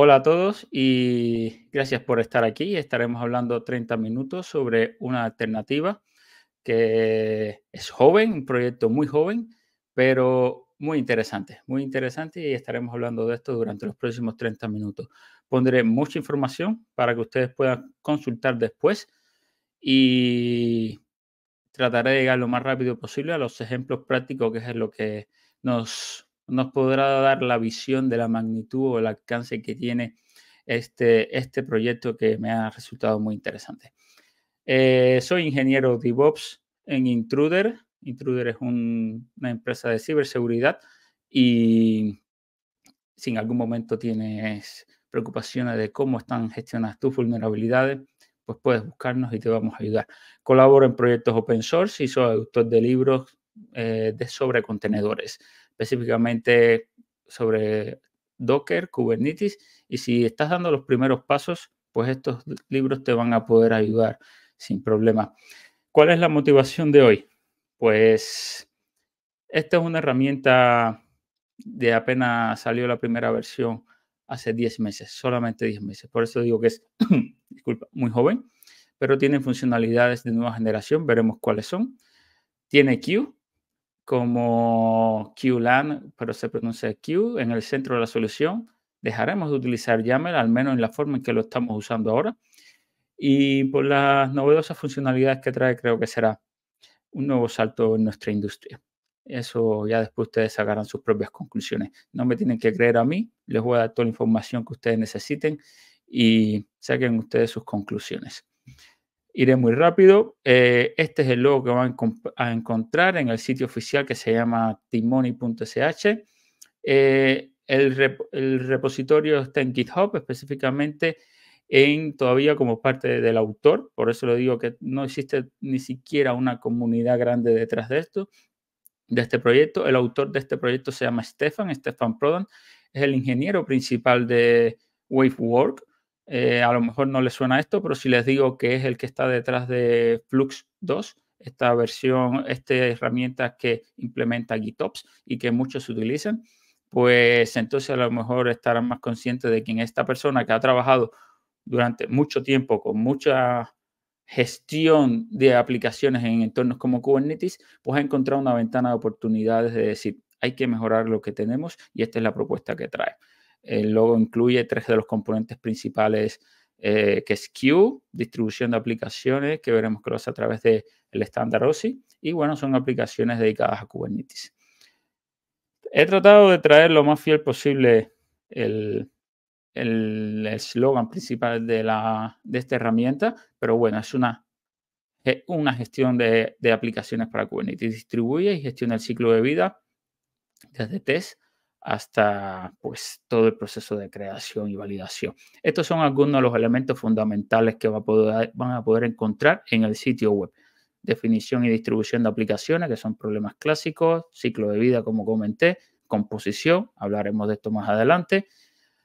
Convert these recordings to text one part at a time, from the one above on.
Hola a todos y gracias por estar aquí. Estaremos hablando 30 minutos sobre una alternativa que es joven, un proyecto muy joven, pero muy interesante, muy interesante y estaremos hablando de esto durante los próximos 30 minutos. Pondré mucha información para que ustedes puedan consultar después y trataré de llegar lo más rápido posible a los ejemplos prácticos que es lo que nos nos podrá dar la visión de la magnitud o el alcance que tiene este, este proyecto que me ha resultado muy interesante. Eh, soy ingeniero DevOps en Intruder. Intruder es una empresa de ciberseguridad y si en algún momento tienes preocupaciones de cómo están gestionadas tus vulnerabilidades, pues puedes buscarnos y te vamos a ayudar. Colaboro en proyectos open source y soy autor de libros eh, de sobre contenedores específicamente sobre Docker, Kubernetes, y si estás dando los primeros pasos, pues estos libros te van a poder ayudar sin problema. ¿Cuál es la motivación de hoy? Pues esta es una herramienta de apenas salió la primera versión hace 10 meses, solamente 10 meses. Por eso digo que es, disculpa, muy joven, pero tiene funcionalidades de nueva generación, veremos cuáles son. Tiene Q, como QLAN, pero se pronuncia Q, en el centro de la solución. Dejaremos de utilizar YAML, al menos en la forma en que lo estamos usando ahora. Y por las novedosas funcionalidades que trae, creo que será un nuevo salto en nuestra industria. Eso ya después ustedes sacarán sus propias conclusiones. No me tienen que creer a mí, les voy a dar toda la información que ustedes necesiten y saquen ustedes sus conclusiones. Iré muy rápido. Eh, este es el logo que van a encontrar en el sitio oficial que se llama timony.sh. Eh, el, repositorio está en GitHub, específicamente en todavía como parte del autor. Por eso le digo que no existe ni siquiera una comunidad grande detrás de esto, de este proyecto. El autor de este proyecto se llama Stefan, Stefan Prodan. Es el ingeniero principal de WaveWork, eh, a lo mejor no les suena esto, pero si les digo que es el que está detrás de Flux 2, esta versión, esta herramienta que implementa GitOps y que muchos utilizan, pues entonces a lo mejor estarán más conscientes de quién esta persona que ha trabajado durante mucho tiempo con mucha gestión de aplicaciones en entornos como Kubernetes, pues ha encontrado una ventana de oportunidades de decir, hay que mejorar lo que tenemos y esta es la propuesta que trae. El logo incluye tres de los componentes principales, eh, que es Q, distribución de aplicaciones, que veremos que lo hace a través del estándar OSI, y bueno, son aplicaciones dedicadas a Kubernetes. He tratado de traer lo más fiel posible el, el eslogan principal de, esta herramienta, pero bueno, es una, gestión de, de, aplicaciones para Kubernetes. Distribuye y gestiona el ciclo de vida desde test hasta pues todo el proceso de creación y validación. Estos son algunos de los elementos fundamentales que van a poder encontrar en el sitio web. Definición y distribución de aplicaciones, que son problemas clásicos, ciclo de vida, como comenté, composición, hablaremos de esto más adelante,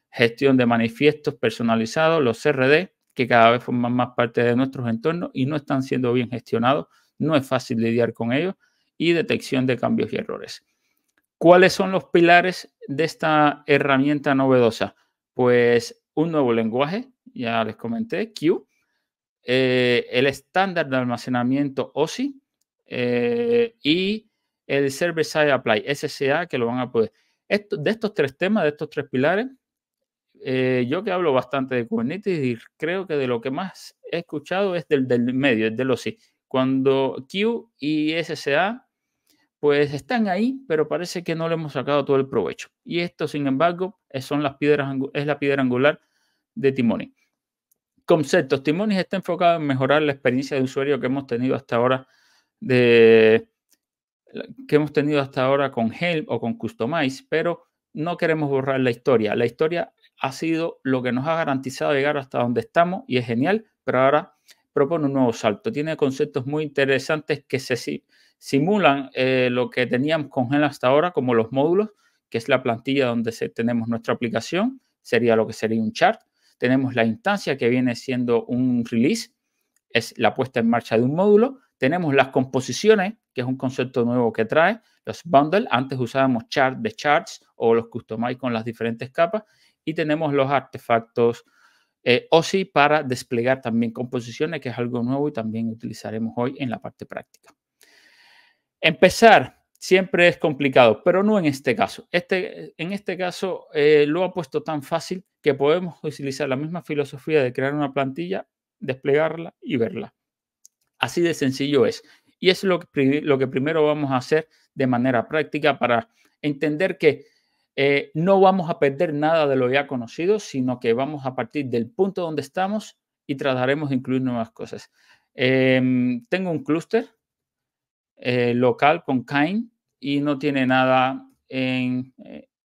gestión de manifiestos personalizados, los CRD que cada vez forman más parte de nuestros entornos y no están siendo bien gestionados, no es fácil lidiar con ellos, y detección de cambios y errores. ¿Cuáles son los pilares de esta herramienta novedosa? Pues un nuevo lenguaje, ya les comenté, Q, eh, el estándar de almacenamiento OSI eh, y el Server Side Apply, SSA, que lo van a poder. de estos tres temas, de estos tres pilares, eh, yo que hablo bastante de Kubernetes y creo que de lo que más he escuchado es del, del medio, es del OSI. Cuando Q y SSA pues están ahí, pero parece que no le hemos sacado todo el provecho. Y esto, sin embargo, eh, son las piedras, es la piedra angular de Timoni. Conceptos. Timoni está enfocado en mejorar la experiencia de usuario que hemos tenido hasta ahora de que hemos tenido hasta ahora con Helm o con Customize, pero no queremos borrar la historia. La historia ha sido lo que nos ha garantizado llegar hasta donde estamos y es genial, pero ahora propone un nuevo salto. Tiene conceptos muy interesantes que se, simulan eh, lo que teníamos con hasta ahora, como los módulos, que es la plantilla donde se, tenemos nuestra aplicación, sería lo que sería un chart. Tenemos la instancia que viene siendo un release, es la puesta en marcha de un módulo. Tenemos las composiciones, que es un concepto nuevo que trae, los bundles. Antes usábamos chart de charts o los customize con las diferentes capas. Y tenemos los artefactos eh, OSI para desplegar también composiciones, que es algo nuevo y también utilizaremos hoy en la parte práctica. Empezar siempre es complicado, pero no en este caso. Este, en este caso eh, lo ha puesto tan fácil que podemos utilizar la misma filosofía de crear una plantilla, desplegarla y verla. Así de sencillo es. Y es lo que, lo que primero vamos a hacer de manera práctica para entender que eh, no vamos a perder nada de lo ya conocido, sino que vamos a partir del punto donde estamos y trataremos de incluir nuevas cosas. Em, tengo un clúster eh, local con kind y no tiene nada eh,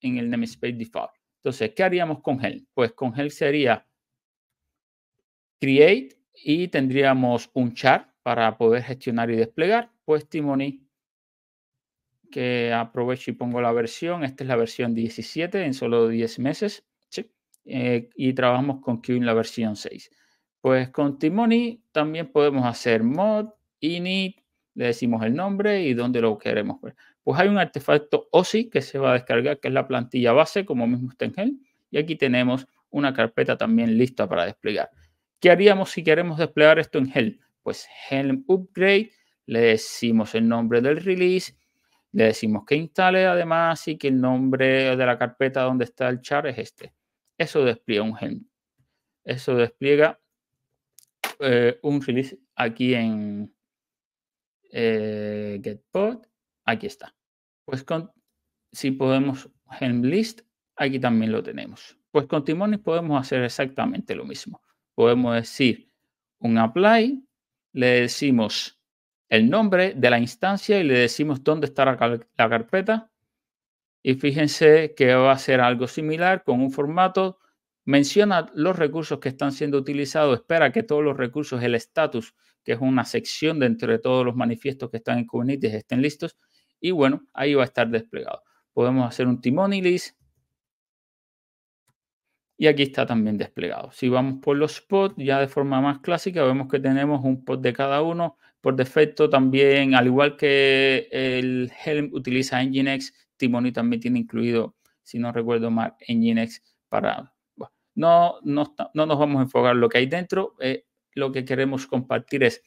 en, el namespace default. Entonces, ¿qué haríamos con gel? Pues con él sería create y tendríamos un char para poder gestionar y desplegar. Pues Timony, que aprovecho y pongo la versión, esta es la versión 17 en solo 10 meses, eh, y trabajamos con Q en la versión 6. Pues con Timony también podemos hacer mod, init, le decimos el nombre y dónde lo queremos ver. Pues hay un artefacto OSI que se va a descargar, que es la plantilla base, como mismo está en Helm. y aquí tenemos una carpeta también lista para desplegar. ¿Qué haríamos si queremos desplegar esto en Helm? Pues Helm Upgrade, le decimos el nombre del release, le decimos que instale además y que el nombre de la carpeta donde está el char es este. Eso despliega un Helm. Eso despliega eh, un release aquí en, eh, getPod, aquí está. Pues con, si podemos helm list, aquí también lo tenemos. Pues con Timonis podemos hacer exactamente lo mismo. Podemos decir un apply, le decimos el nombre de la instancia y le decimos dónde está la carpeta. Y fíjense que va a ser algo similar con un formato Menciona los recursos que están siendo utilizados, espera que todos los recursos, el estatus, que es una sección dentro de todos los manifiestos que están en Kubernetes, estén listos. Y bueno, ahí va a estar desplegado. Podemos hacer un timony list. Y aquí está también desplegado. Si vamos por los pods, ya de forma más clásica, vemos que tenemos un pod de cada uno. Por defecto también, al igual que el Helm utiliza Nginx, Timony también tiene incluido, si no recuerdo mal, Nginx para no, nos vamos a enfocar lo que hay dentro, eh, lo que queremos compartir es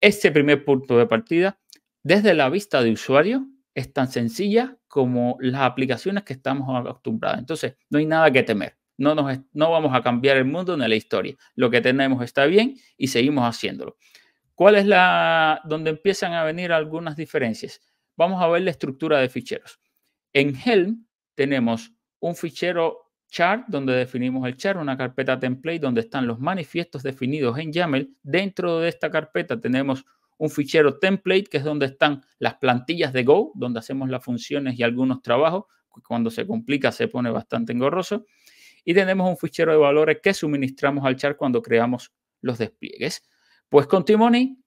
este primer punto de partida desde la vista de usuario, es tan sencilla como las aplicaciones que estamos acostumbrados. Entonces, no hay nada que temer. No, nos, no vamos a cambiar el mundo ni la historia. Lo que tenemos está bien y seguimos haciéndolo. ¿Cuál es la donde empiezan a venir algunas diferencias? Vamos a ver la estructura de ficheros. En Helm tenemos un fichero chart, donde definimos el chart, una carpeta template donde están los manifiestos definidos en YAML. Dentro de esta carpeta tenemos un fichero template, que es donde están las plantillas de Go, donde hacemos las funciones y algunos trabajos. Cuando se complica se pone bastante engorroso. Y tenemos un fichero de valores que suministramos al chart cuando creamos los despliegues. Pues con Timony,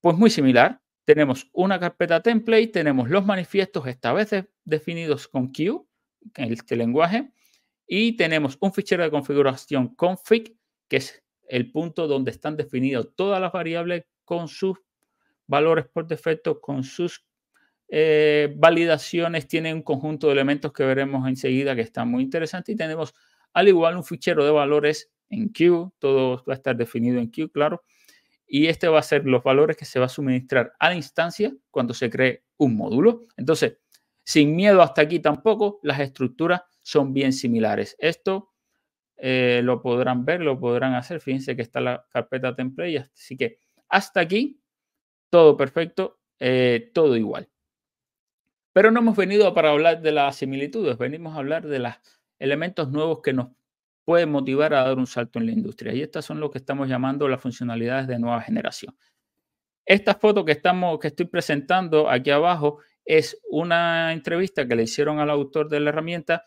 pues muy similar. Tenemos una carpeta template, tenemos los manifiestos, esta vez definidos con Q, que este lenguaje. Y tenemos un fichero de configuración config, que es el punto donde están definidas todas las variables con sus valores por defecto, con sus eh, validaciones, tiene un conjunto de elementos que veremos enseguida que están muy interesantes. Y tenemos al igual un fichero de valores en Q, todo va a estar definido en Q, claro. Y este va a ser los valores que se va a suministrar a la instancia cuando se cree un módulo. Entonces, sin miedo hasta aquí tampoco, las estructuras son bien similares. Esto eh, lo podrán ver, lo podrán hacer. Fíjense que está la carpeta template. Así que hasta aquí, todo perfecto, eh, todo igual. Pero no hemos venido para hablar de las similitudes, venimos a hablar de los elementos nuevos que nos pueden motivar a dar un salto en la industria. Y estas son lo que estamos llamando las funcionalidades de nueva generación. Esta foto que, estamos, que estoy presentando aquí abajo es una entrevista que le hicieron al autor de la herramienta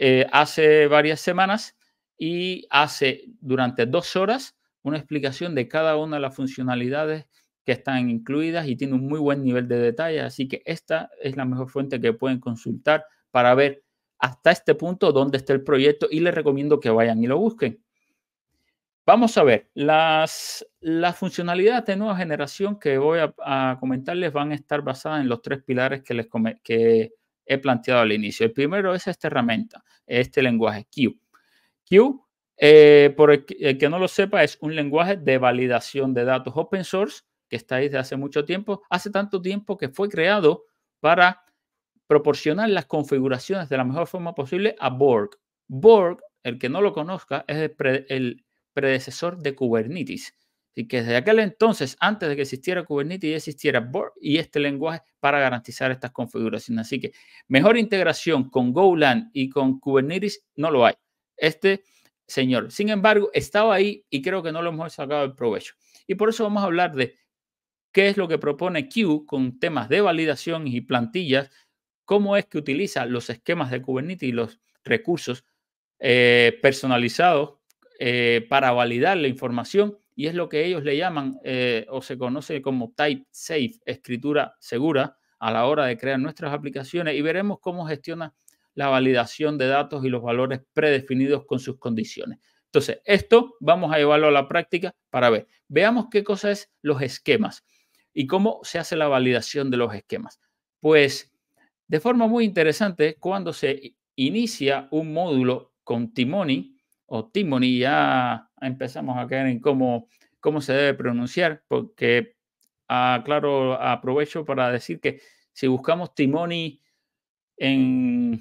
eh, hace varias semanas y hace durante dos horas una explicación de cada una de las funcionalidades que están incluidas y tiene un muy buen nivel de detalle. Así que esta es la mejor fuente que pueden consultar para ver hasta este punto dónde está el proyecto y les recomiendo que vayan y lo busquen. Vamos a ver, las, las funcionalidades de nueva generación que voy a, comentarles van a estar basadas en los tres pilares que les, que he planteado al inicio. El primero es esta herramienta, este lenguaje Q. Q, eh, por el, que no lo sepa, es un lenguaje de validación de datos open source que está ahí desde hace mucho tiempo, hace tanto tiempo que fue creado para proporcionar las configuraciones de la mejor forma posible a Borg. Borg, el que no lo conozca, es el predecesor de Kubernetes y que desde aquel entonces, antes de que existiera Kubernetes, ya existiera Borg y este lenguaje para garantizar estas configuraciones. Así que mejor integración con GoLand y con Kubernetes no lo hay. Este señor, sin embargo, estaba ahí y creo que no lo hemos sacado el provecho. Y por eso vamos a hablar de qué es lo que propone Q con temas de validación y plantillas, cómo es que utiliza los esquemas de Kubernetes y los recursos eh, personalizados eh, para validar la información y es lo que ellos le llaman eh, o se conoce como Type Safe, escritura segura a la hora de crear nuestras aplicaciones y veremos cómo gestiona la validación de datos y los valores predefinidos con sus condiciones. Entonces, esto vamos a llevarlo a la práctica para ver. Veamos qué cosa es los esquemas y cómo se hace la validación de los esquemas. Pues de forma muy interesante, cuando se inicia un módulo con Timoni o Timoni ya empezamos a caer en cómo, cómo se debe pronunciar, porque, ah, claro, aprovecho para decir que si buscamos Timoni en,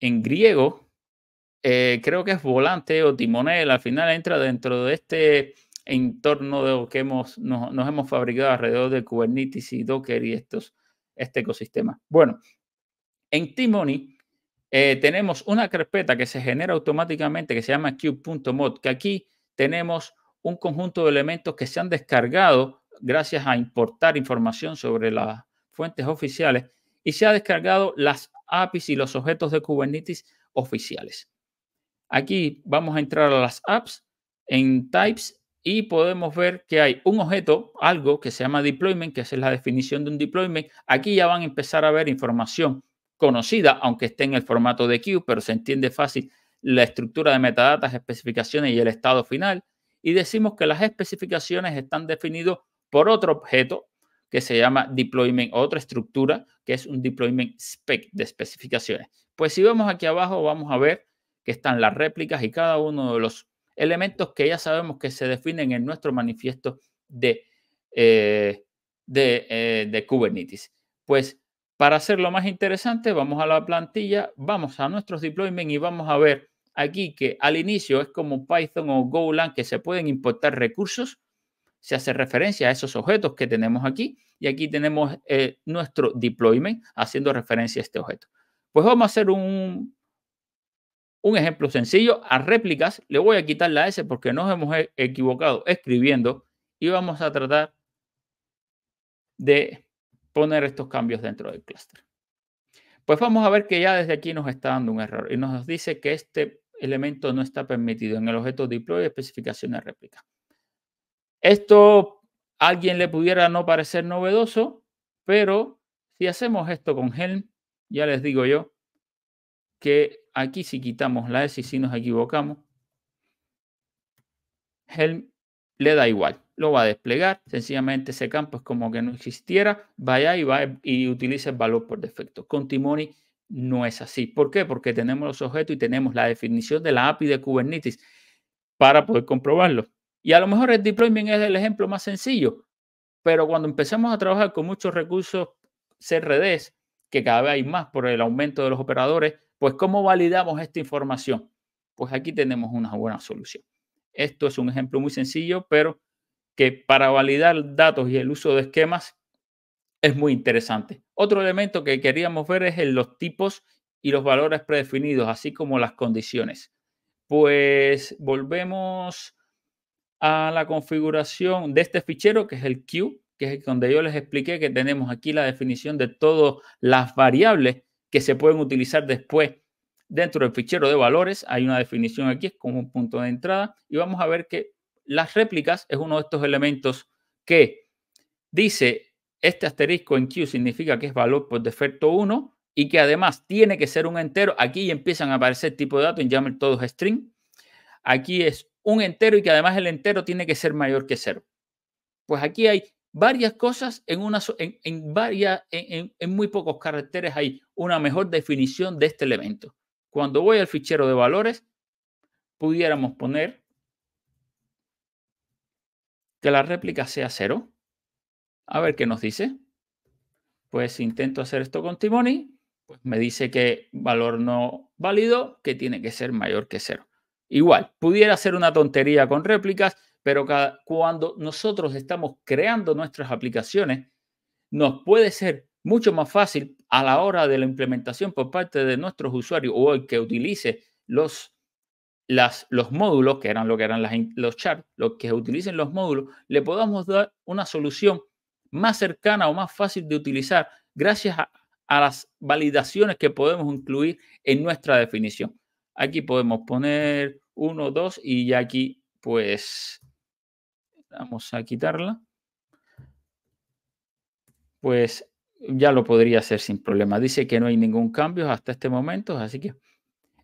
griego, eh, creo que es volante o timonel, al final entra dentro de este entorno de lo que hemos, nos, hemos fabricado alrededor de Kubernetes y Docker y estos, este ecosistema. Bueno, en Timoni eh, tenemos una carpeta que se genera automáticamente que se llama cube.mod, que aquí tenemos un conjunto de elementos que se han descargado gracias a importar información sobre las fuentes oficiales y se ha descargado las APIs y los objetos de Kubernetes oficiales. Aquí vamos a entrar a las apps en types y podemos ver que hay un objeto, algo que se llama deployment, que es la definición de un deployment. Aquí ya van a empezar a ver información conocida, aunque esté en el formato de queue, pero se entiende fácil la estructura de metadatas, especificaciones y el estado final. Y decimos que las especificaciones están definidas por otro objeto que se llama deployment, otra estructura que es un deployment spec de especificaciones. Pues si vemos aquí abajo, vamos a ver que están las réplicas y cada uno de los elementos que ya sabemos que se definen en nuestro manifiesto de, eh, de, eh, de Kubernetes. Pues para hacerlo más interesante, vamos a la plantilla, vamos a nuestros deployments y vamos a ver aquí que al inicio es como Python o Golang que se pueden importar recursos. Se hace referencia a esos objetos que tenemos aquí y aquí tenemos eh, nuestro deployment haciendo referencia a este objeto. Pues vamos a hacer un, un ejemplo sencillo a réplicas. Le voy a quitar la S porque nos hemos e-, equivocado escribiendo y vamos a tratar de poner estos cambios dentro del clúster. Pues vamos a ver que ya desde aquí nos está dando un error y nos dice que este elemento no está permitido en el objeto deploy especificación de réplica. Esto a alguien le pudiera no parecer novedoso, pero si hacemos esto con Helm, ya les digo yo que aquí si quitamos la S y si nos equivocamos, Helm le da igual, lo va a desplegar, sencillamente ese campo es como que no existiera, vaya y, va y utilice el valor por defecto. Con Timoni no es así. ¿Por qué? Porque tenemos los objetos y tenemos la definición de la API de Kubernetes para poder comprobarlo. Y a lo mejor el deployment es el ejemplo más sencillo, pero cuando empezamos a trabajar con muchos recursos CRDs, que cada vez hay más por el aumento de los operadores, pues ¿cómo validamos esta información? Pues aquí tenemos una buena solución. Esto es un ejemplo muy sencillo, pero que para validar datos y el uso de esquemas es muy interesante. Otro elemento que queríamos ver es en los tipos y los valores predefinidos, así como las condiciones. Pues volvemos a la configuración de este fichero, que es el Q, que es donde yo les expliqué que tenemos aquí la definición de todas las variables que se pueden utilizar después Dentro del fichero de valores hay una definición aquí, es como un punto de entrada, y vamos a ver que las réplicas es uno de estos elementos que dice este asterisco en Q significa que es valor por defecto 1 y que además tiene que ser un entero. Aquí empiezan a aparecer tipo de datos en YAML todos string. Aquí es un entero y que además el entero tiene que ser mayor que 0. Pues aquí hay varias cosas en, una, en, varias, en muy pocos caracteres hay una mejor definición de este elemento. Cuando voy al fichero de valores, pudiéramos poner que la réplica sea cero. A ver qué nos dice. Pues intento hacer esto con Timoni, pues me dice que valor no válido, que tiene que ser mayor que cero. Igual, pudiera ser una tontería con réplicas, pero cuando nosotros estamos creando nuestras aplicaciones, nos puede ser mucho más fácil a la hora de la implementación por parte de nuestros usuarios o el que utilice los, las, los módulos, que eran lo que eran los charts, los que utilicen los módulos, le podamos dar una solución más cercana o más fácil de utilizar gracias a, las validaciones que podemos incluir en nuestra definición. Aquí podemos poner uno 2 y ya aquí pues vamos a quitarla. Pues ya lo podría hacer sin problema. Dice que no hay ningún cambio hasta este momento, así que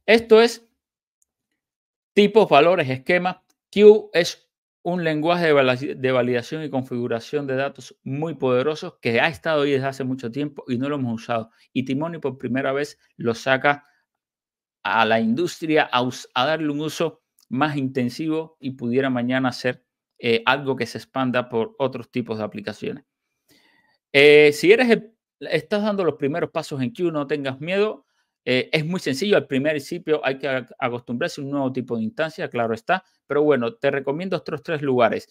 esto es tipos, valores, esquema. Q es un lenguaje de validación y configuración de datos muy poderoso que ha estado ahí desde hace mucho tiempo y no lo hemos usado. Y Timoni por primera vez lo saca a la industria a, darle un uso más intensivo y pudiera mañana ser eh, algo que se expanda por otros tipos de aplicaciones. Eh, si eres estás dando los primeros pasos en Q, no tengas miedo. Eh, es muy sencillo, al primer principio hay que acostumbrarse a un nuevo tipo de instancia, claro está, pero bueno, te recomiendo estos tres lugares.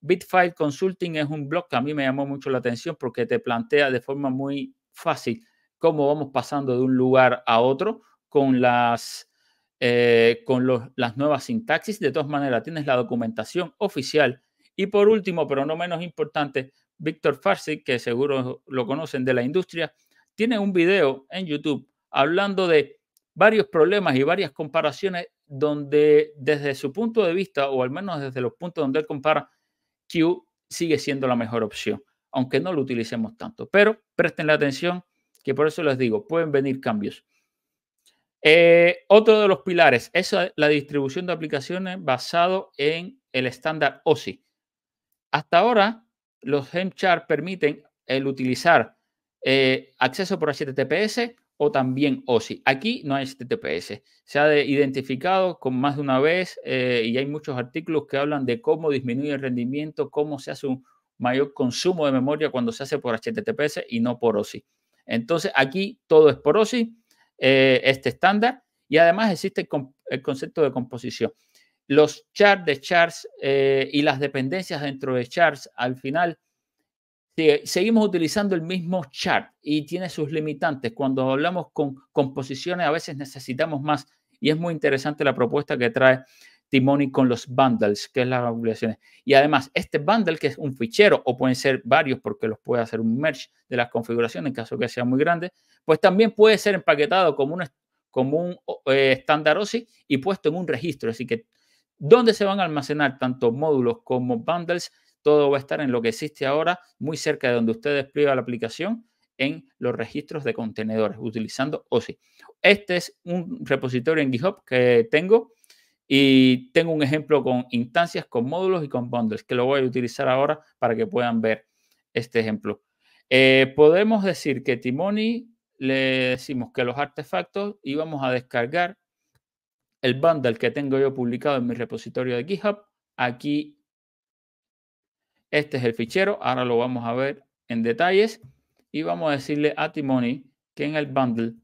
Bitfile Consulting es un blog que a mí me llamó mucho la atención porque te plantea de forma muy fácil cómo vamos pasando de un lugar a otro con las, eh, con las nuevas sintaxis. De todas maneras, tienes la documentación oficial. Y por último, pero no menos importante, Víctor Farsi, que seguro lo conocen de la industria, tiene un video en YouTube hablando de varios problemas y varias comparaciones donde desde su punto de vista, o al menos desde los puntos donde él compara, Q sigue siendo la mejor opción, aunque no lo utilicemos tanto. Pero presten la atención, que por eso les digo, pueden venir cambios. Eh, otro de los pilares es la distribución de aplicaciones basado en el estándar OSI. Hasta ahora, los Hemchar permiten el utilizar eh, acceso por HTTPS o también OSI. Aquí no hay HTTPS. Se ha identificado con más de una vez eh, y hay muchos artículos que hablan de cómo disminuye el rendimiento, cómo se hace un mayor consumo de memoria cuando se hace por HTTPS y no por OSI. Entonces aquí todo es por OSI, eh, este estándar, y además existe el concepto de composición los charts de charts eh, y las dependencias dentro de charts al final seguimos utilizando el mismo chart y tiene sus limitantes. Cuando hablamos con composiciones a veces necesitamos más y es muy interesante la propuesta que trae Timoni con los bundles, que es las configuraciones. Y además, este bundle que es un fichero o pueden ser varios porque los puede hacer un merge de las configuraciones en caso que sea muy grande, pues también puede ser empaquetado como un, como un estándar eh, OSI y puesto en un registro. Así que ¿Dónde se van a almacenar tanto módulos como bundles? Todo va a estar en lo que existe ahora, muy cerca de donde usted despliega la aplicación, en los registros de contenedores, utilizando OSI. Este es un repositorio en GitHub que tengo y tengo un ejemplo con instancias, con módulos y con bundles, que lo voy a utilizar ahora para que puedan ver este ejemplo. Eh, podemos decir que Timoni le decimos que los artefactos íbamos a descargar el bundle que tengo yo publicado en mi repositorio de GitHub. Aquí, este es el fichero. Ahora lo vamos a ver en detalles. Y vamos a decirle a Timoney que en el bundle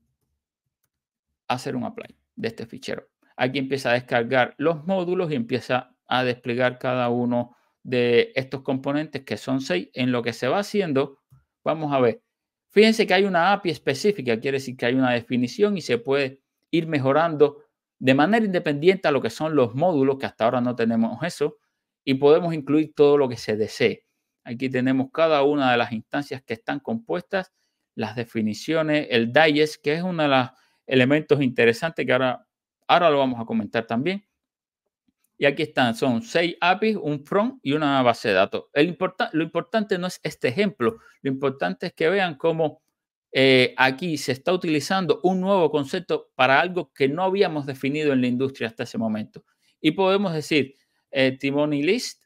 hacer un apply de este fichero. Aquí empieza a descargar los módulos y empieza a desplegar cada uno de estos componentes que son seis. En lo que se va haciendo, vamos a ver. Fíjense que hay una API específica, quiere decir que hay una definición y se puede ir mejorando de manera independiente a lo que son los módulos, que hasta ahora no tenemos eso, y podemos incluir todo lo que se desee. Aquí tenemos cada una de las instancias que están compuestas, las definiciones, el digest, que es uno de los elementos interesantes que ahora, ahora lo vamos a comentar también. Y aquí están, son seis APIs, un front y una base de datos. El lo importante no es este ejemplo, lo importante es que vean cómo eh, aquí se está utilizando un nuevo concepto para algo que no habíamos definido en la industria hasta ese momento. Y podemos decir eh, List.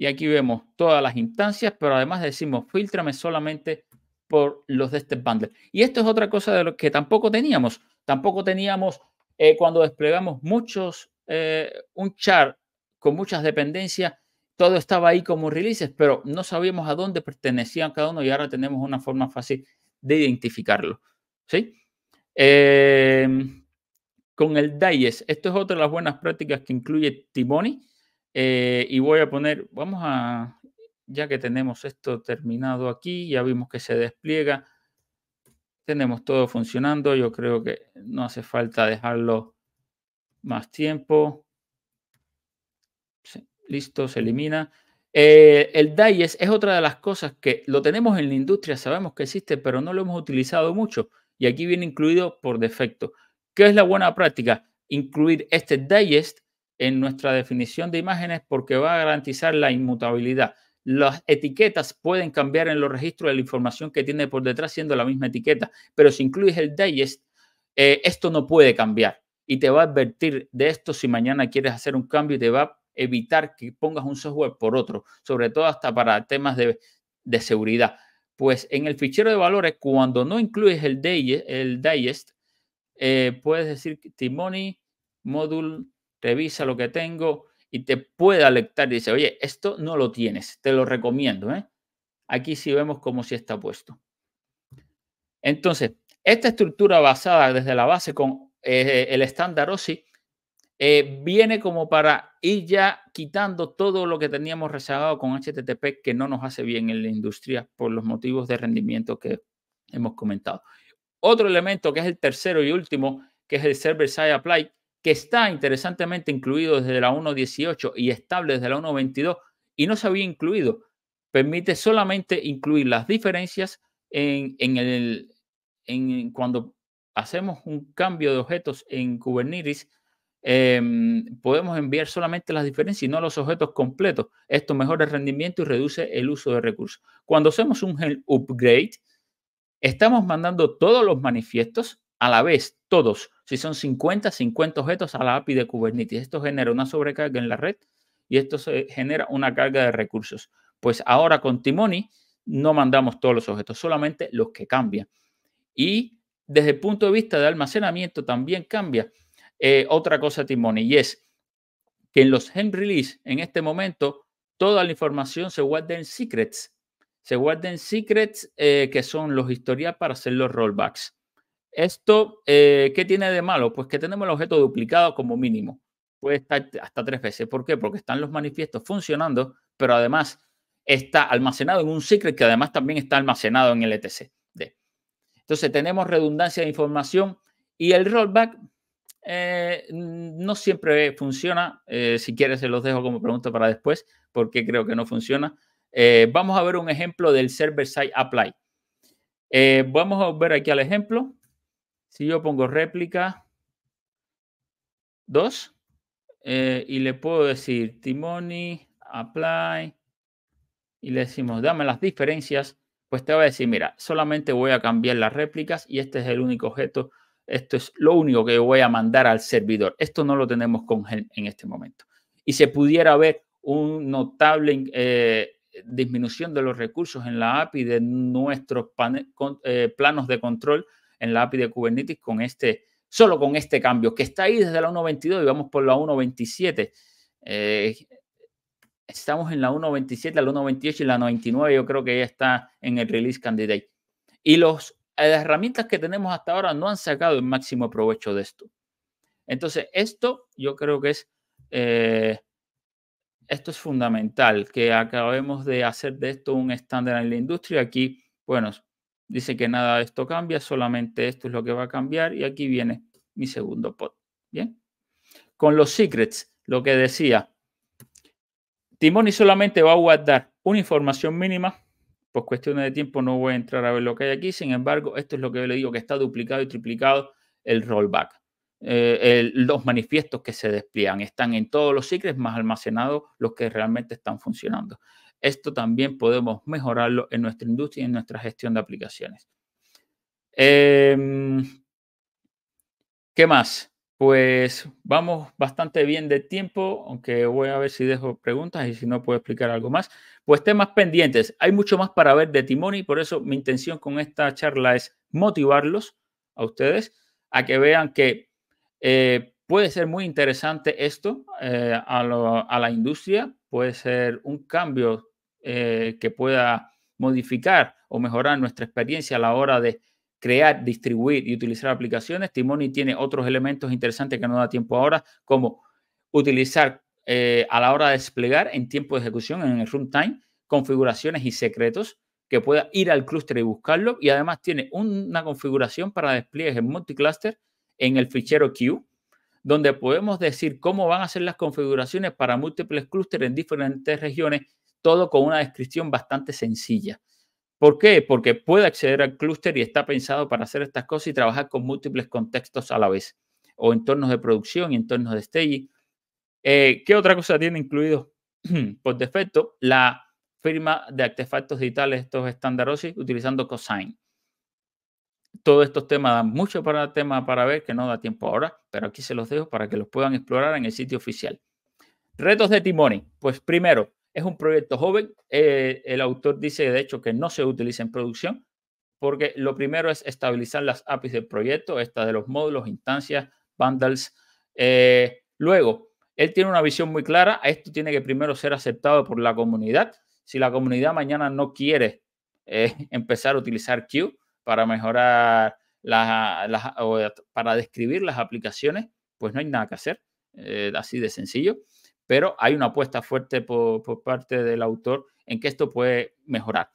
Y aquí vemos todas las instancias, pero además decimos, filtrame solamente por los de este bundle. Y esto es otra cosa de lo que tampoco teníamos. Tampoco teníamos eh, cuando desplegamos muchos, eh, un char con muchas dependencias, todo estaba ahí como releases, pero no sabíamos a dónde pertenecían cada uno y ahora tenemos una forma fácil de identificarlo. ¿sí? Em, con el DIES, esto es otra de las buenas prácticas que incluye Timoni. Eh, y voy a poner, vamos a, ya que tenemos esto terminado aquí, ya vimos que se despliega, tenemos todo funcionando, yo creo que no hace falta dejarlo más tiempo. Sí. Listo, se elimina. Eh, el digest es otra de las cosas que lo tenemos en la industria, sabemos que existe, pero no lo hemos utilizado mucho. Y aquí viene incluido por defecto. ¿Qué es la buena práctica? Incluir este digest en nuestra definición de imágenes porque va a garantizar la inmutabilidad. Las etiquetas pueden cambiar en los registros de la información que tiene por detrás siendo la misma etiqueta, pero si incluyes el digest, eh, esto no puede cambiar y te va a advertir de esto si mañana quieres hacer un cambio y te va a evitar que pongas un software por otro, sobre todo hasta para temas de, seguridad. Pues en el fichero de valores, cuando no incluyes el, digest, el digest eh, puedes decir Timony, módulo, revisa lo que tengo y te puede alertar y dice, oye, esto no lo tienes, te lo recomiendo. ¿eh? Aquí sí vemos cómo si está puesto. Entonces, esta estructura basada desde la base con eh, el estándar OSI eh, viene como para ir ya quitando todo lo que teníamos rezagado con HTTP que no nos hace bien en la industria por los motivos de rendimiento que hemos comentado. Otro elemento que es el tercero y último, que es el Server-Side Apply, que está interesantemente incluido desde la 1.18 y estable desde la 1.22 y no se había incluido. Permite solamente incluir las diferencias en, en el, en, cuando hacemos un cambio de objetos en Kubernetes Em, podemos enviar solamente las diferencias y no los objetos completos. Esto mejora el rendimiento y reduce el uso de recursos. Cuando hacemos un upgrade, estamos mandando todos los manifiestos a la vez, todos. Si son 50, 50 objetos a la API de Kubernetes. Esto genera una sobrecarga en la red y esto se genera una carga de recursos. Pues ahora con Timoni no mandamos todos los objetos, solamente los que cambian. Y desde el punto de vista de almacenamiento también cambia eh, otra cosa, Timoni y es que en los hand release, en este momento, toda la información se guarda en secrets. Se guarda en secrets, eh, que son los historias para hacer los rollbacks. Esto, eh, ¿qué tiene de malo? Pues que tenemos el objeto duplicado como mínimo. Puede estar hasta tres veces. ¿Por qué? Porque están los manifiestos funcionando, pero además está almacenado en un secret que además también está almacenado en el etc. Entonces tenemos redundancia de información y el rollback eh, no siempre funciona. Eh, si quieres, se los dejo como pregunta para después, porque creo que no funciona. Eh, vamos a ver un ejemplo del server-side apply. vamos a ver aquí al ejemplo. Si yo pongo réplica 2 y le puedo decir Timoni, apply, y le decimos dame las diferencias, pues te va a decir, mira, solamente voy a cambiar las réplicas y este es el único objeto esto es lo único que voy a mandar al servidor. Esto no lo tenemos con en este momento. Y se pudiera ver una notable eh, disminución de los recursos en la API de nuestros eh, planos de control en la API de Kubernetes con este, solo con este cambio, que está ahí desde la 1.22 y vamos por la 1.27. Eh, estamos en la 1.27, la 1.28 y la 99 yo creo que ya está en el release candidate. Y los las herramientas que tenemos hasta ahora no han sacado el máximo provecho de esto. Entonces, esto yo creo que es, eh, esto es fundamental, que acabemos de hacer de esto un estándar en la industria. Aquí, bueno, dice que nada de esto cambia, solamente esto es lo que va a cambiar y aquí viene mi segundo pod. Bien. Con los secrets, lo que decía, Timoni solamente va a guardar una información mínima por cuestiones de tiempo no voy a entrar a ver lo que hay aquí. Sin embargo, esto es lo que le digo, que está duplicado y triplicado el rollback. Eh, los manifiestos que se despliegan están en todos los secrets más almacenados los que realmente están funcionando. Esto también podemos mejorarlo en nuestra industria y en nuestra gestión de aplicaciones. Em, ¿Qué más? Pues vamos bastante bien de tiempo, aunque voy a ver si dejo preguntas y si no puedo explicar algo más. Pues temas pendientes. Hay mucho más para ver de Timoni, por eso mi intención con esta charla es motivarlos a ustedes a que vean que eh, puede ser muy interesante esto eh, a, la industria, puede ser un cambio eh, que pueda modificar o mejorar nuestra experiencia a la hora de crear, distribuir y utilizar aplicaciones. Timoni tiene otros elementos interesantes que no da tiempo ahora, como utilizar eh, a la hora de desplegar en tiempo de ejecución, en el runtime, configuraciones y secretos que pueda ir al clúster y buscarlo. Y además tiene una configuración para despliegues en multicluster en el fichero Q, donde podemos decir cómo van a ser las configuraciones para múltiples clústeres en diferentes regiones, todo con una descripción bastante sencilla. ¿Por qué? Porque puede acceder al clúster y está pensado para hacer estas cosas y trabajar con múltiples contextos a la vez, o entornos de producción y entornos de staging, eh, ¿Qué otra cosa tiene incluido por defecto? La firma de artefactos digitales, estos estándarosis utilizando Cosign. Todos estos temas dan mucho para tema para ver, que no da tiempo ahora, pero aquí se los dejo para que los puedan explorar en el sitio oficial. Retos de Timoni. Pues primero, es un proyecto joven. Eh, el autor dice, de hecho, que no se utiliza en producción, porque lo primero es estabilizar las APIs del proyecto, estas de los módulos, instancias, bundles. Eh, luego, él tiene una visión muy clara, esto tiene que primero ser aceptado por la comunidad. Si la comunidad mañana no quiere eh, empezar a utilizar Q para mejorar las, para describir las aplicaciones, pues no hay nada que hacer, eh, así de sencillo. Pero hay una apuesta fuerte por, por parte del autor en que esto puede mejorar.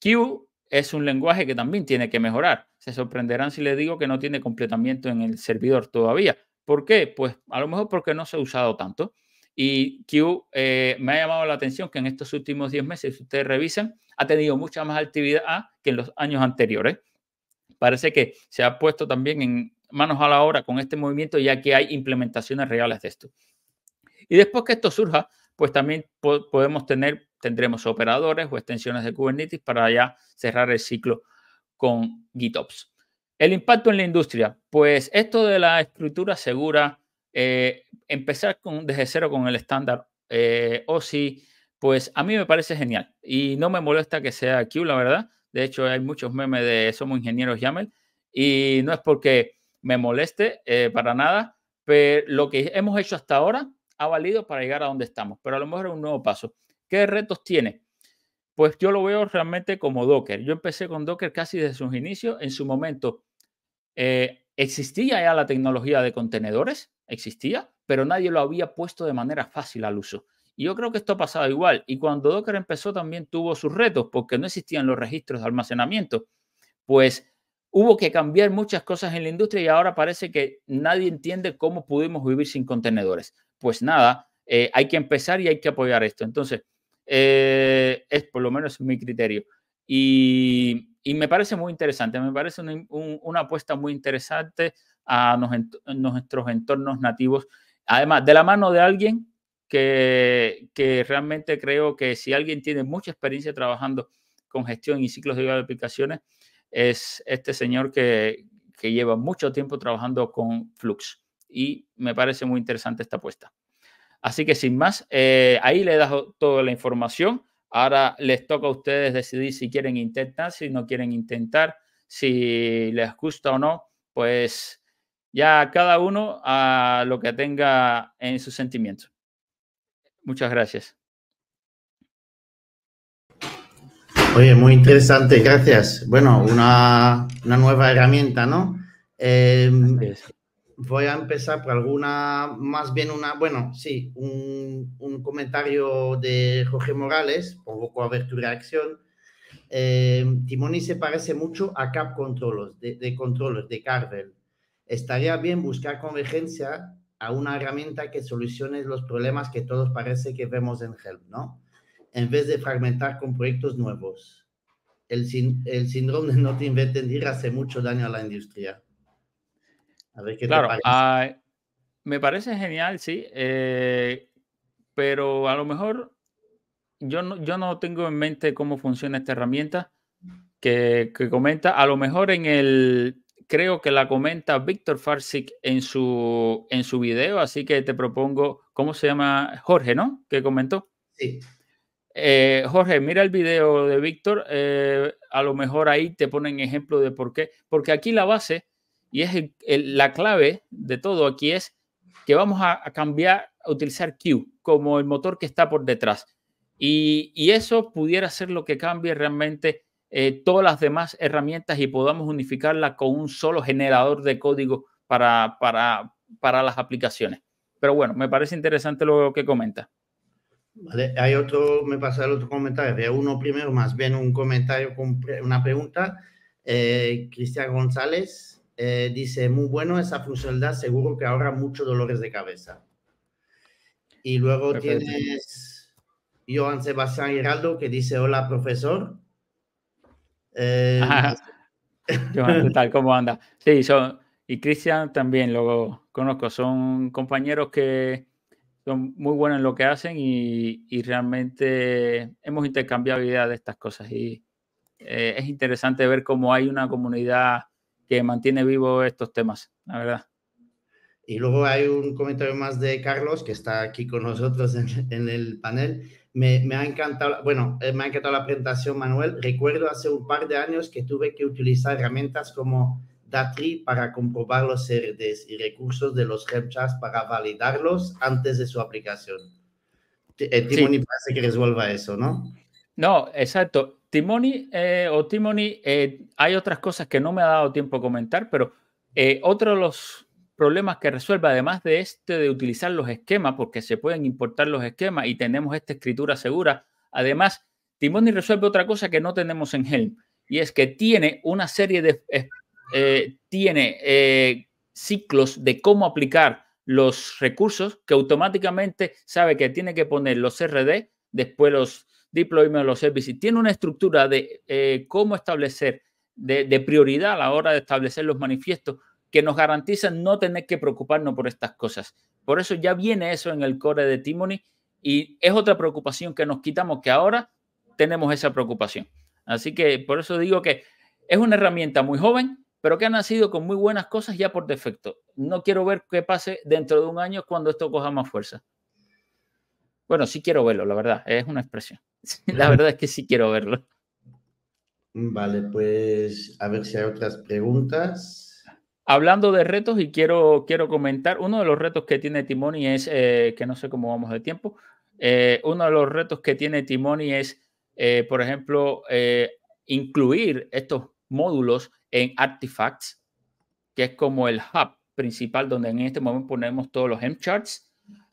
Q es un lenguaje que también tiene que mejorar. Se sorprenderán si les digo que no tiene completamiento en el servidor todavía. ¿Por qué? Pues a lo mejor porque no se ha usado tanto. Y Q eh, me ha llamado la atención que en estos últimos 10 meses, si ustedes revisan, ha tenido mucha más actividad que en los años anteriores. Parece que se ha puesto también en manos a la obra con este movimiento, ya que hay implementaciones reales de esto. Y después que esto surja, pues también podemos tener, tendremos operadores o extensiones de Kubernetes para ya cerrar el ciclo con GitOps. El impacto en la industria. Pues esto de la estructura segura, eh, empezar con, desde cero con el estándar eh, OSI, pues a mí me parece genial. Y no me molesta que sea Q, la verdad. De hecho, hay muchos memes de Somos Ingenieros YAML. Y no es porque me moleste eh, para nada, pero lo que hemos hecho hasta ahora ha valido para llegar a donde estamos. Pero a lo mejor es un nuevo paso. ¿Qué retos tiene? Pues yo lo veo realmente como Docker. Yo empecé con Docker casi desde sus inicios. En su momento eh, ¿Existía ya la tecnología de contenedores? Existía, pero nadie lo había puesto de manera fácil al uso. Y yo creo que esto ha pasado igual. Y cuando Docker empezó también tuvo sus retos porque no existían los registros de almacenamiento. Pues hubo que cambiar muchas cosas en la industria y ahora parece que nadie entiende cómo pudimos vivir sin contenedores. Pues nada, eh, hay que empezar y hay que apoyar esto. Entonces, eh, es por lo menos mi criterio. Y, me parece muy interesante, me parece una apuesta muy interesante a nuestros entornos nativos. Además, de la mano de alguien que, que, realmente creo que si alguien tiene mucha experiencia trabajando con gestión y ciclos de vida de aplicaciones, es este señor que, lleva mucho tiempo trabajando con Flux. Y me parece muy interesante esta apuesta. Así que sin más, eh, ahí le dado toda la información. Ahora les toca a ustedes decidir si quieren intentar, si no quieren intentar, si les gusta o no, pues ya cada uno a lo que tenga en sus sentimientos. Muchas gracias. Oye, muy interesante, gracias. Bueno, una, nueva herramienta, ¿no? Em, voy a empezar por alguna, más bien una, bueno, sí, un, comentario de Jorge Morales, poco a ver tu reacción. Eh, Timoni se parece mucho a Cap Controlos, de, de de Carvel. Estaría bien buscar convergencia a una herramienta que solucione los problemas que todos parece que vemos en Help, ¿no? En vez de fragmentar con proyectos nuevos. El, el síndrome de no te inventen hace mucho daño a la industria claro, me parece genial, sí. Eh, pero a lo mejor yo no, yo no tengo en mente cómo funciona esta herramienta que, comenta. A lo mejor en el. Creo que la comenta Víctor Farsic en su, en su video, así que te propongo. ¿Cómo se llama? Jorge, ¿no? Que comentó. Sí. Eh, Jorge, mira el video de Víctor. Eh, a lo mejor ahí te ponen ejemplo de por qué. Porque aquí la base y es la clave de todo aquí es que vamos a, cambiar, a utilizar Q como el motor que está por detrás. Y, eso pudiera ser lo que cambie realmente eh, todas las demás herramientas y podamos unificarlas con un solo generador de código para, para, las aplicaciones. Pero bueno, me parece interesante lo que comenta. hay otro, me pasa el otro comentario. Veo uno primero, más bien un comentario con una pregunta. Eh, Cristian González, eh, dice, muy bueno esa funcionalidad, seguro que ahorra muchos dolores de cabeza. Y luego tienes Joan Sebastián Giraldo que dice, hola profesor. Eh, tal? ¿Cómo anda? Sí, y Cristian también lo conozco, son compañeros que son muy buenos en lo que hacen y, y realmente hemos intercambiado ideas de estas cosas y eh, es interesante ver cómo hay una comunidad que mantiene vivo estos temas, la verdad. Y luego hay un comentario más de Carlos, que está aquí con nosotros en, el panel. Me, ha encantado, bueno, eh, me ha encantado la presentación, Manuel. Recuerdo hace un par de años que tuve que utilizar herramientas como Datri para comprobar los CRDs y recursos de los gemchas para validarlos antes de su aplicación. Eh, Timo, sí. parece que resuelva eso, ¿no? No, exacto. Timoni eh, o Timoni, eh, hay otras cosas que no me ha dado tiempo a comentar, pero eh, otro de los problemas que resuelve, además de este de utilizar los esquemas, porque se pueden importar los esquemas y tenemos esta escritura segura, además, Timoni resuelve otra cosa que no tenemos en Helm, y es que tiene una serie de, tiene ciclos de cómo aplicar los recursos que automáticamente sabe que tiene que poner los RD, después los Deployment of Services, tiene una estructura de eh, cómo establecer, de, prioridad a la hora de establecer los manifiestos que nos garantizan no tener que preocuparnos por estas cosas. Por eso ya viene eso en el core de Timony y es otra preocupación que nos quitamos, que ahora tenemos esa preocupación. Así que por eso digo que es una herramienta muy joven, pero que ha nacido con muy buenas cosas ya por defecto. No quiero ver qué pase dentro de un año cuando esto coja más fuerza. Bueno, sí quiero verlo, la verdad, es una expresión. La verdad es que sí quiero verlo. Vale, pues a ver si hay otras preguntas. Hablando de retos, y quiero, quiero comentar, uno de los retos que tiene Timoni es, eh, que no sé cómo vamos de tiempo, eh, uno de los retos que tiene Timoni es, eh, por ejemplo, incluir estos módulos en Artifacts, que es como el hub principal donde en este momento ponemos todos los M-charts.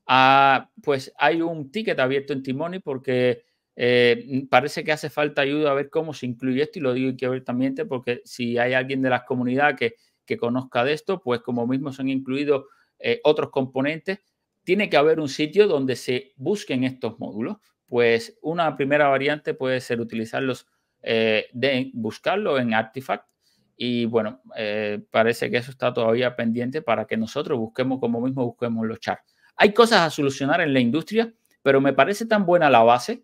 Ah, pues hay un ticket abierto en Timoni porque eh, parece que hace falta ayuda a ver cómo se incluye esto y lo digo que ver también porque si hay alguien de la comunidad que, conozca de esto, pues como mismo se han incluido eh, otros componentes, tiene que haber un sitio donde se busquen estos módulos. Pues una primera variante puede ser utilizarlos, eh, de buscarlo en Artifact y bueno, eh, parece que eso está todavía pendiente para que nosotros busquemos como mismo busquemos los charts. Hay cosas a solucionar en la industria, pero me parece tan buena la base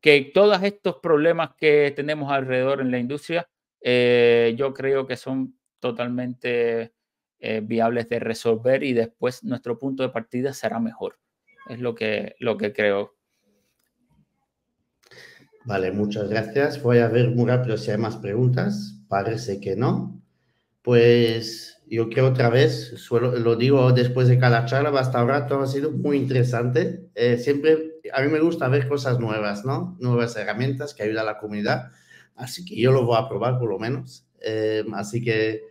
que todos estos problemas que tenemos alrededor en la industria, eh, yo creo que son totalmente eh, viables de resolver y después nuestro punto de partida será mejor. Es lo que, lo que creo. Vale, muchas gracias. Voy a ver muy pero si hay más preguntas. Parece que no. Pues yo creo otra vez, suelo, lo digo después de cada charla, hasta ahora todo ha sido muy interesante. Eh, siempre a mí me gusta ver cosas nuevas, ¿no? Nuevas herramientas que ayudan a la comunidad. Así que yo lo voy a probar por lo menos. Eh, así que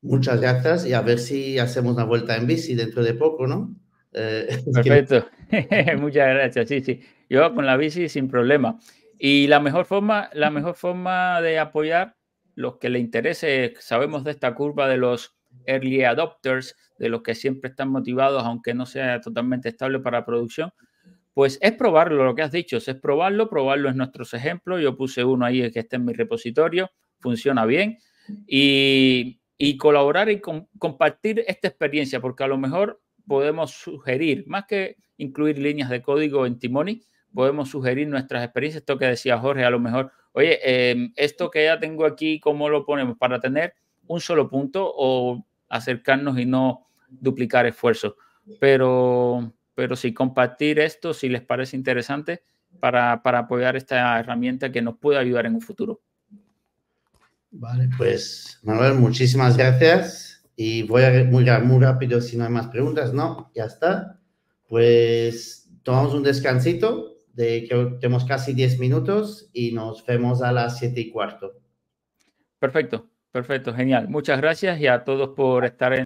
muchas gracias y a ver si hacemos una vuelta en bici dentro de poco, ¿no? Eh, Perfecto. muchas gracias. Sí, sí. Yo con la bici sin problema. Y la mejor forma, la mejor forma de apoyar los que le interese, sabemos de esta curva de los early adopters, de los que siempre están motivados, aunque no sea totalmente estable para producción, pues es probarlo, lo que has dicho, es probarlo, probarlo en nuestros ejemplos. Yo puse uno ahí que está en mi repositorio, funciona bien. Y, colaborar y compartir esta experiencia, porque a lo mejor podemos sugerir, más que incluir líneas de código en Timoni, podemos sugerir nuestras experiencias. Esto que decía Jorge, a lo mejor, oye, em, esto que ya tengo aquí, ¿cómo lo ponemos? Para tener un solo punto o acercarnos y no duplicar esfuerzos. Pero pero sí compartir esto si les parece interesante para, apoyar esta herramienta que nos puede ayudar en un futuro. Vale, pues Manuel, muchísimas gracias y voy a muy, muy rápido si no hay más preguntas, ¿no? Ya está. Pues tomamos un descansito de que tenemos casi 10 minutos y nos vemos a las 7 y cuarto. Perfecto, perfecto, genial. Muchas gracias y a todos por estar en...